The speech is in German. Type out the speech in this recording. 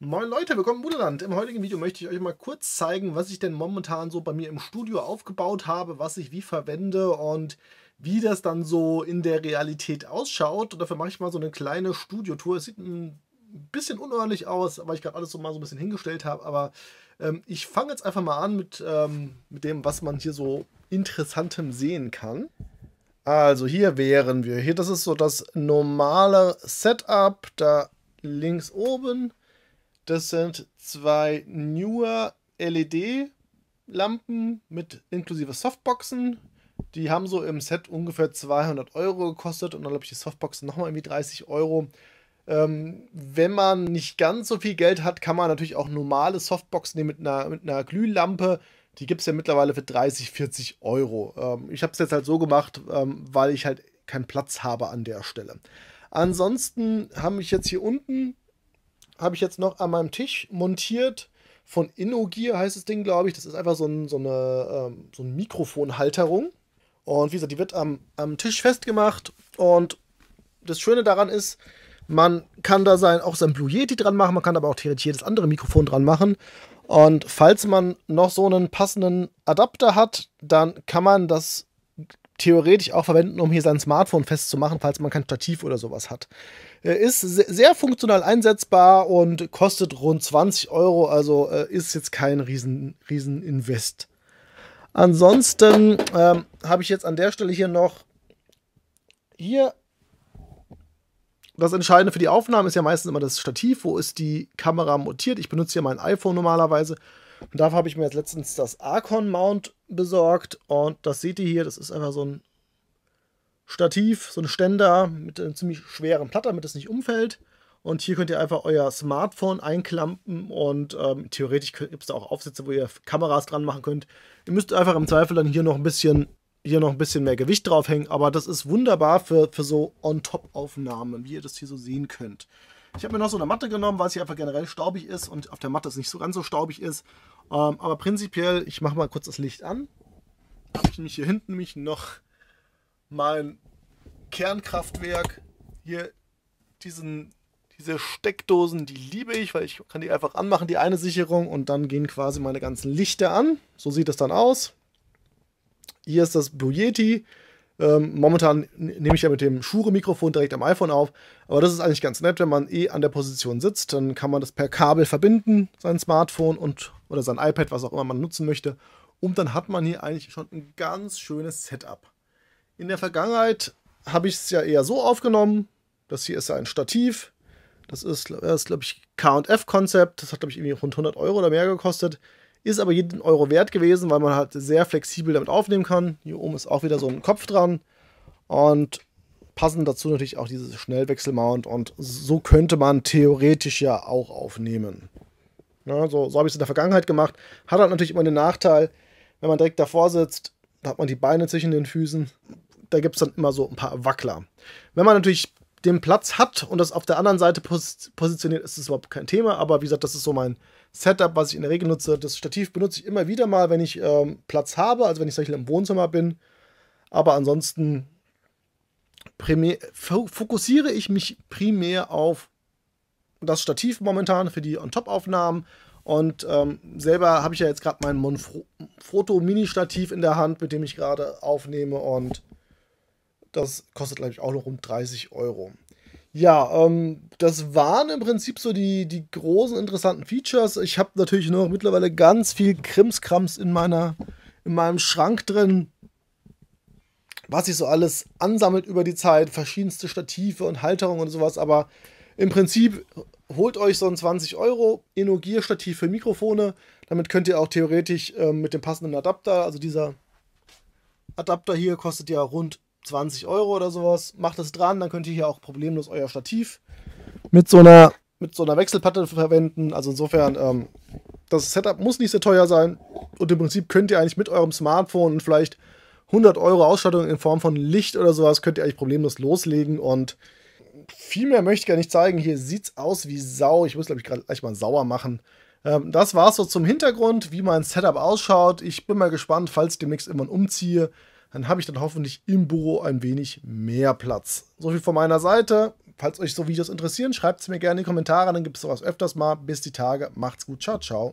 Moin Leute, willkommen im Budeland. Im heutigen Video möchte ich euch mal kurz zeigen, was ich denn momentan so bei mir im Studio aufgebaut habe, was ich wie verwende und wie das dann so in der Realität ausschaut. Und dafür mache ich mal so eine kleine Studiotour. Es sieht ein bisschen unordentlich aus, weil ich gerade alles so mal so ein bisschen hingestellt habe. Aber ähm, ich fange jetzt einfach mal an mit, ähm, mit dem, was man hier so Interessantem sehen kann. Also hier wären wir. Hier, das ist so das normale Setup. Da links oben das sind zwei newer LED-Lampen mit inklusive Softboxen. Die haben so im Set ungefähr 200 Euro gekostet und dann glaube ich die Softboxen nochmal irgendwie 30 Euro. Ähm, wenn man nicht ganz so viel Geld hat, kann man natürlich auch normale Softboxen nehmen mit einer, mit einer Glühlampe. Die gibt es ja mittlerweile für 30, 40 Euro. Ähm, ich habe es jetzt halt so gemacht, ähm, weil ich halt keinen Platz habe an der Stelle. Ansonsten habe ich jetzt hier unten habe ich jetzt noch an meinem Tisch montiert. Von InnoGear heißt das Ding, glaube ich. Das ist einfach so, ein, so eine ähm, so ein Mikrofonhalterung. Und wie gesagt, die wird am, am Tisch festgemacht. Und das Schöne daran ist, man kann da sein, auch sein Blue Yeti dran machen, man kann aber auch theoretisch jedes andere Mikrofon dran machen. Und falls man noch so einen passenden Adapter hat, dann kann man das theoretisch auch verwenden, um hier sein Smartphone festzumachen, falls man kein Stativ oder sowas hat. Ist sehr funktional einsetzbar und kostet rund 20 Euro, also äh, ist jetzt kein riesen, riesen Invest. Ansonsten ähm, habe ich jetzt an der Stelle hier noch hier das Entscheidende für die Aufnahme ist ja meistens immer das Stativ, wo ist die Kamera montiert. Ich benutze hier mein iPhone normalerweise. Und dafür habe ich mir jetzt letztens das Arcon Mount besorgt und das seht ihr hier, das ist einfach so ein Stativ, so ein Ständer mit einem ziemlich schweren Platt, damit es nicht umfällt. Und hier könnt ihr einfach euer Smartphone einklampen und ähm, theoretisch gibt es da auch Aufsätze, wo ihr Kameras dran machen könnt. Ihr müsst einfach im Zweifel dann hier noch ein bisschen, hier noch ein bisschen mehr Gewicht draufhängen, aber das ist wunderbar für, für so On-Top-Aufnahmen, wie ihr das hier so sehen könnt. Ich habe mir noch so eine Matte genommen, weil es hier einfach generell staubig ist und auf der Matte es nicht so ganz so staubig ist. Ähm, aber prinzipiell, ich mache mal kurz das Licht an. Habe ich nämlich hier hinten nämlich noch mein Kernkraftwerk. Hier diesen, diese Steckdosen, die liebe ich, weil ich kann die einfach anmachen, die eine Sicherung. Und dann gehen quasi meine ganzen Lichter an. So sieht das dann aus. Hier ist das Bujeti. Ähm, momentan nehme ich ja mit dem Shure-Mikrofon direkt am iPhone auf, aber das ist eigentlich ganz nett, wenn man eh an der Position sitzt, dann kann man das per Kabel verbinden, sein Smartphone und oder sein iPad, was auch immer man nutzen möchte. Und dann hat man hier eigentlich schon ein ganz schönes Setup. In der Vergangenheit habe ich es ja eher so aufgenommen. Das hier ist ja ein Stativ. Das ist, ist glaube ich, KF-Konzept. Das hat, glaube ich, irgendwie rund 100 Euro oder mehr gekostet. Ist aber jeden Euro wert gewesen, weil man halt sehr flexibel damit aufnehmen kann. Hier oben ist auch wieder so ein Kopf dran. Und passend dazu natürlich auch dieses Schnellwechselmount. Und so könnte man theoretisch ja auch aufnehmen. Ja, so, so habe ich es in der Vergangenheit gemacht. Hat halt natürlich immer den Nachteil, wenn man direkt davor sitzt, da hat man die Beine zwischen den Füßen. Da gibt es dann immer so ein paar Wackler. Wenn man natürlich den Platz hat und das auf der anderen Seite pos positioniert, ist das überhaupt kein Thema. Aber wie gesagt, das ist so mein Setup, was ich in der Regel nutze. Das Stativ benutze ich immer wieder mal, wenn ich ähm, Platz habe, also wenn ich zum Beispiel im Wohnzimmer bin. Aber ansonsten fokussiere ich mich primär auf das Stativ momentan für die On-Top-Aufnahmen. Und ähm, selber habe ich ja jetzt gerade mein Monfrotto Mini-Stativ in der Hand, mit dem ich gerade aufnehme. Und das kostet, glaube ich, auch noch rund 30 Euro. Ja, ähm, das waren im Prinzip so die, die großen interessanten Features. Ich habe natürlich nur noch mittlerweile ganz viel Krimskrams in, meiner, in meinem Schrank drin, was sich so alles ansammelt über die Zeit, verschiedenste Stative und Halterungen und sowas. Aber im Prinzip holt euch so ein 20 Euro Enogier-Stativ für Mikrofone. Damit könnt ihr auch theoretisch ähm, mit dem passenden Adapter, also dieser Adapter hier kostet ja rund 20 Euro oder sowas. Macht es dran, dann könnt ihr hier auch problemlos euer Stativ mit so einer, mit so einer Wechselpatte verwenden. Also insofern, ähm, das Setup muss nicht sehr teuer sein. Und im Prinzip könnt ihr eigentlich mit eurem Smartphone und vielleicht 100 Euro Ausstattung in Form von Licht oder sowas, könnt ihr eigentlich problemlos loslegen. Und viel mehr möchte ich gar nicht zeigen. Hier sieht es aus wie Sau. Ich muss, glaube ich, gerade gleich mal sauer machen. Ähm, das war es so zum Hintergrund, wie mein Setup ausschaut. Ich bin mal gespannt, falls ich demnächst irgendwann umziehe dann habe ich dann hoffentlich im Büro ein wenig mehr Platz. So viel von meiner Seite. Falls euch so Videos interessieren, schreibt es mir gerne in die Kommentare, dann gibt es sowas öfters mal. Bis die Tage, macht's gut, ciao, ciao.